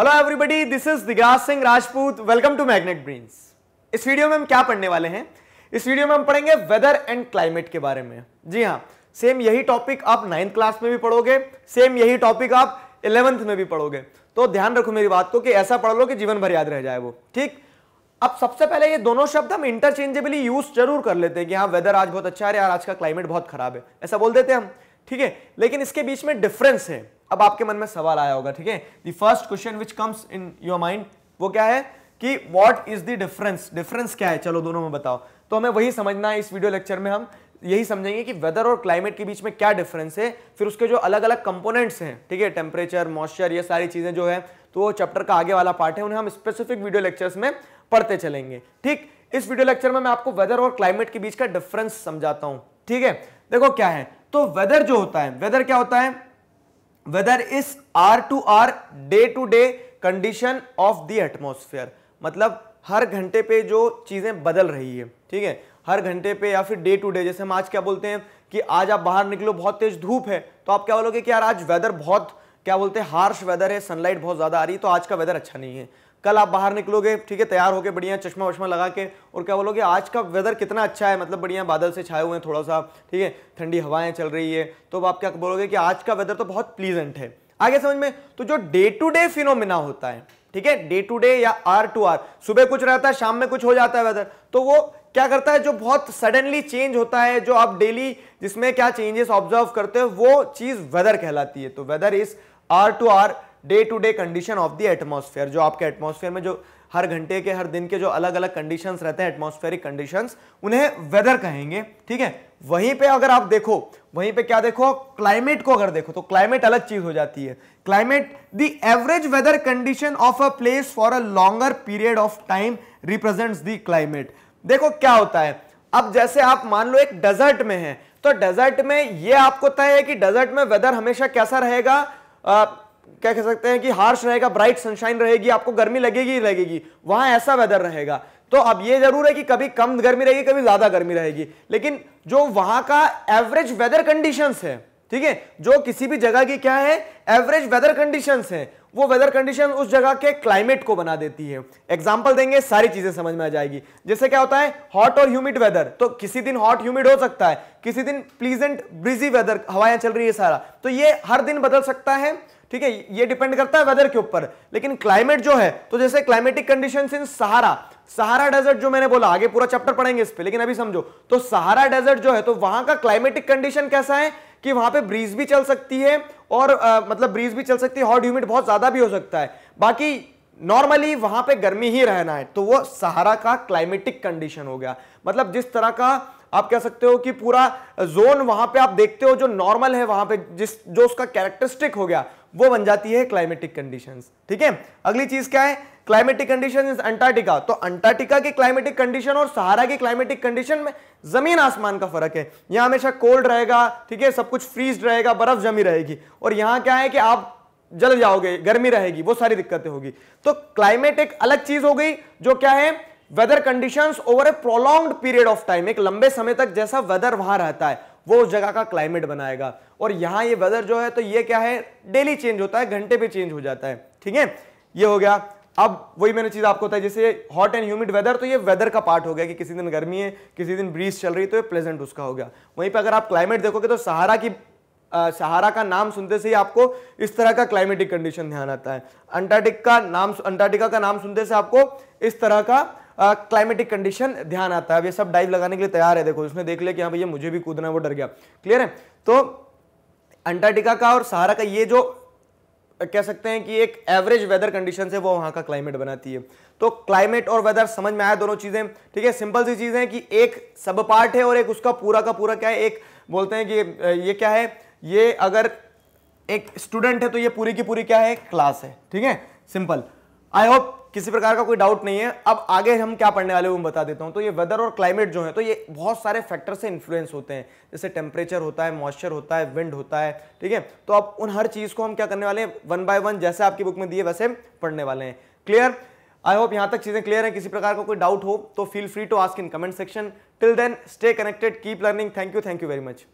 hello everybody this is Digaj Singh Rajput welcome to Magnet Brains इस video में हम क्या पढ़ने वाले हैं इस वीडियो में हम पढ़ेंगे वेदर एंड क्लाइमेट के बारे में जी हाँ सेम यही टॉपिक आप नाइन्थ क्लास में भी पढ़ोगे सेम यही टॉपिक आप इलेवंथ में भी पढ़ोगे तो ध्यान रखो मेरी बात को कि ऐसा पढ़ लो कि जीवन भर याद रह जाए वो ठीक अब सबसे पहले ये दोनों शब्द हम इंटरचेंजेबली यूज जरूर कर लेते हैं कि हाँ वेदर आज बहुत अच्छा है यार आज का क्लाइमेट बहुत खराब है ऐसा बोल देते हैं हम ठीक है लेकिन इसके बीच में डिफरेंस है अब आपके मन में सवाल आया होगा ठीक है the first question which comes in your mind वो क्या है कि what is the difference difference क्या है चलो दोनों में बताओ तो हमें वही समझना है इस वीडियो लेक्चर में हम यही समझेंगे कि वेदर और क्लाइमेट के बीच में क्या डिफरेंस है फिर उसके जो अलग अलग कंपोनेंट्स हैं ठीक है टेम्परेचर मॉइस्चर ये सारी चीज़ें जो है तो वो चैप्टर का आगे वाला पार्ट है उन्हें हम स्पेसिफिक वीडियो लेक्चर्स में पढ़ते चलेंगे ठीक इस वीडियो लेक्चर में मैं आपको वेदर और क्लाइमेट के बीच का डिफरेंस समझाता हूं ठीक है देखो क्या है तो वेदर जो होता है वेदर क्या होता है weather is hour to hour day to day condition of the atmosphere मतलब हर घंटे पे जो चीज़ें बदल रही है ठीक है हर घंटे पे या फिर डे टू डे जैसे हम आज क्या बोलते हैं कि आज आप बाहर निकलो बहुत तेज धूप है तो आप क्या बोलोगे कि यार आज वेदर बहुत क्या बोलते हैं हार्श वेदर है सनलाइट बहुत ज़्यादा आ रही है तो आज का वेदर अच्छा नहीं है कल आप बाहर निकलोगे ठीक है तैयार होकर बढ़िया चश्मा वश्मा लगा के और क्या बोलोगे आज का वेदर कितना अच्छा है मतलब बढ़िया बादल से छाए हुए हैं थोड़ा सा ठीक है ठंडी हवाएं चल रही है तो आप क्या बोलोगे कि आज का वेदर तो बहुत प्लीजेंट है आगे समझ में तो जो डे टू डे फिनोमिना होता है ठीक है डे टू डे या आर टू आर सुबह कुछ रहता है शाम में कुछ हो जाता है वेदर तो वो क्या करता है जो बहुत सडनली चेंज होता है जो आप डेली जिसमें क्या चेंजेस ऑब्जर्व करते हो वो चीज वेदर कहलाती है तो weather is hour to hour day to day condition of the atmosphere जो आपके एटमोसफेयर में जो हर घंटे के हर दिन के जो अलग अलग कंडीशंस रहते हैं एटमॉस्फेरिक कंडीशंस उन्हें वेदर कहेंगे ठीक है वहीं पे अगर आप देखो वहीं पे क्या देखो क्लाइमेट को अगर देखो तो क्लाइमेट अलग चीज हो जाती है climate the average weather condition of a place for a longer period of time represents the climate देखो क्या होता है अब जैसे आप मान लो एक डेजर्ट में है तो डेजर्ट में यह आपको तय है कि डेजर्ट में वेदर हमेशा कैसा रहेगा क्या कह सकते हैं कि हार्श रहेगा ब्राइट सनशाइन रहेगी आपको गर्मी लगेगी ही लगेगी वहां ऐसा वेदर रहेगा तो अब ये जरूर है कि कभी कम गर्मी रहेगी कभी ज़्यादा गर्मी रहेगी लेकिन जो वहां का एवरेज वेदर कंडीशंस है ठीक है जो किसी भी जगह की क्या है एवरेज वेदर कंडीशंस है वो वेदर कंडीशन उस जगह के क्लाइमेट को बना देती है एग्जाम्पल देंगे सारी चीजें समझ में आ जाएगी जैसे क्या होता है हॉट और ह्यूमिड वेदर तो किसी दिन हॉट ह्यूमिड हो सकता है किसी दिन प्लीजेंट ब्रिजी वेदर हवाएं चल रही है सारा तो ये हर दिन बदल सकता है ठीक है ये डिपेंड करता है वेदर के ऊपर लेकिन क्लाइमेट जो है तो जैसे climatic condition in Sahara Sahara desert जो मैंने बोला आगे पूरा चैप्टर पढ़ेंगे इस पर लेकिन अभी समझो तो सहारा डेजर्ट जो है तो वहां का क्लाइमेटिक कंडीशन कैसा है कि वहां पे ब्रीज भी चल सकती है और आ, मतलब ब्रीज भी चल सकती है हॉट ह्यूमिड बहुत ज्यादा भी हो सकता है बाकी नॉर्मली वहां पे गर्मी ही रहना है तो वो सहारा का क्लाइमेटिक कंडीशन हो गया मतलब जिस तरह का आप कह सकते हो कि पूरा जोन वहां पे आप देखते हो जो नॉर्मल है वहां पे जिस जो उसका कैरेक्टरिस्टिक हो गया वो बन जाती है क्लाइमेटिक कंडीशंस ठीक है अगली चीज क्या है क्लाइमेटिक कंडीशन इज अंटार्टिका तो अंटार्टिका की क्लाइमेटिक कंडीशन और सहारा की क्लाइमेटिक कंडीशन में जमीन आसमान का फर्क है यहाँ हमेशा कोल्ड रहेगा ठीक है सब कुछ फ्रीज रहेगा बर्फ जमी रहेगी और यहां क्या है कि आप जल जाओगे गर्मी रहेगी वो सारी दिक्कतें होगी तो क्लाइमेट एक अलग चीज हो गई जो क्या है weather conditions over a prolong period of time एक लंबे समय तक जैसा वेदर वहां रहता है वो उस जगह का क्लाइमेट बनाएगा और यहां ये वेदर जो है तो ये क्या है डेली चेंज होता है घंटे पे चेंज हो जाता है ठीक है ये हो गया अब वही मैंने चीज़ आपको बताया जैसे हॉट एंड ह्यूमिड वेदर तो ये वेदर का पार्ट हो गया कि किसी दिन गर्मी है किसी दिन ब्रीज चल रही है तो ये प्लेजेंट उसका हो गया वहीं पर अगर आप क्लाइमेट देखोगे तो सहारा की सहारा का नाम सुनते से ही आपको इस तरह का क्लाइमेटिक कंडीशन ध्यान आता है अंटार्कटिक का नाम अंटार्कटिका का नाम सुनते से आपको इस तरह का क्लाइमेटिक कंडीशन ध्यान आता है अब ये सब डाइव लगाने के लिए तैयार है देखो उसने देख लिया कि हाँ भैया मुझे भी कूदना है वो डर गया क्लियर है तो अंटार्कटिका का और सहारा का ये जो कह सकते हैं कि एक एवरेज वेदर कंडीशन है वो वहां का क्लाइमेट बनाती है तो क्लाइमेट और वेदर समझ में आया दोनों चीज़ें ठीक है सिंपल सी चीज़ें कि एक सब पार्ट है और एक उसका पूरा का पूरा क्या है एक बोलते हैं कि ये क्या है ये अगर एक स्टूडेंट है तो ये पूरी की पूरी क्या है क्लास है ठीक है सिंपल आई होप किसी प्रकार का कोई डाउट नहीं है अब आगे हम क्या पढ़ने वाले वो बता देता हूँ तो ये वेदर और क्लाइमेट जो है तो ये बहुत सारे फैक्टर से इन्फ्लुएंस होते हैं जैसे टेम्परेचर होता है मॉइस्चर होता है विंड होता है ठीक है तो अब उन हर चीज़ को हम क्या करने वाले हैं वन बाय वन जैसे आपकी बुक में दिए वैसे पढ़ने वाले हैं क्लियर आई होप यहाँ तक चीज़ें क्लियर हैं किसी प्रकार का कोई डाउट हो तो feel free to ask in comment section till then stay connected keep learning thank you thank you very much